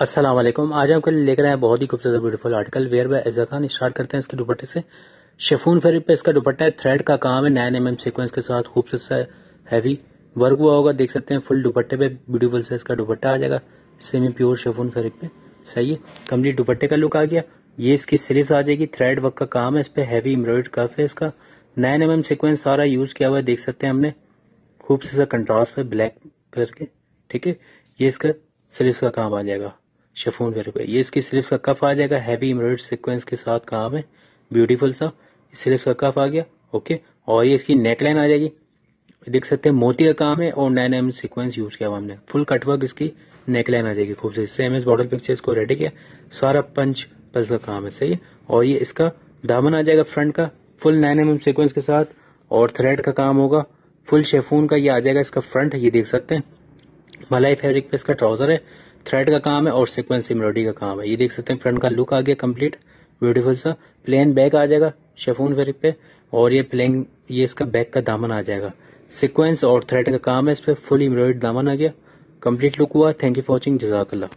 असलम आज आपके लिए लेकर आए बहुत ही खूबसूरत ब्यूटीफुल आर्टिकल वेयर बाय एजा खान स्टार्ट करते हैं इसके दुपट्टे से शेफून फेरी पे इसका दुपट्टा है थ्रेड का काम है नाइन एम एम सिक्वेंस के साथ खूबसूरत सा हैवी वर्क हुआ होगा देख सकते हैं फुल दुपट्टे पे ब्यूटीफुल से इसका दुपट्टा आ जाएगा सेमी प्योर शेफून फेरिक पे सही है कम्प्लीट दुपट्टे का लुक आ गया ये इसकी स्लीव्स आ जाएगी थ्रेड वर्क का काम है इस पर हैवी एम्ब्रॉयड कफ है इसका नाइन एम एम सिक्वेंस सारा यूज़ किया हुआ है देख सकते हैं हमने खूबसूरत कंट्रास्ट पे ब्लैक कलर के ठीक है ये इसका स्लीव्स का काम आ जाएगा शेफोन वेयर पे ये इसकी स्लिप्स का कफ आ जाएगा हैवी एम्ब्रॉयड सिक्वेंस के साथ काम है ब्यूटीफुल सा स्लिप्स का कफ आ गया ओके और ये इसकी नेकलाइन आ जाएगी देख सकते हैं मोती का काम है और नाइन एम सिक्वेंस यूज किया हुआ हमने फुल कटवर्क इसकी नेकलाइन आ जाएगी खूबसूरत सेम एस बॉर्डर पिक्चर को रेडी किया सारा पंच पल्स का काम है सही है और ये इसका दामन आ जाएगा फ्रंट का फुल नाइन एम सिक्वेंस के साथ और थ्रेड का काम होगा फुल शेफून का ये आ जाएगा इसका फ्रंट ये देख सकते हैं मलाई फैब्रिक पे इसका ट्राउजर है थ्रेड का काम है और सिक्वेंस एम्ब्रॉयडरी का काम है ये देख सकते हैं फ्रंट का लुक आ गया कम्प्लीट ब्यूटीफुल सा प्लेन बैक आ जाएगा शेफोन वर्क पे और ये प्लेन ये इसका बैक का दामन आ जाएगा सिक्वेंस और थ्रेड का काम है इस पर फुल एम्ब्रॉयड दामन आ गया कम्प्लीट लुक हुआ थैंक यू फॉर वॉचिंग जजाकल्ला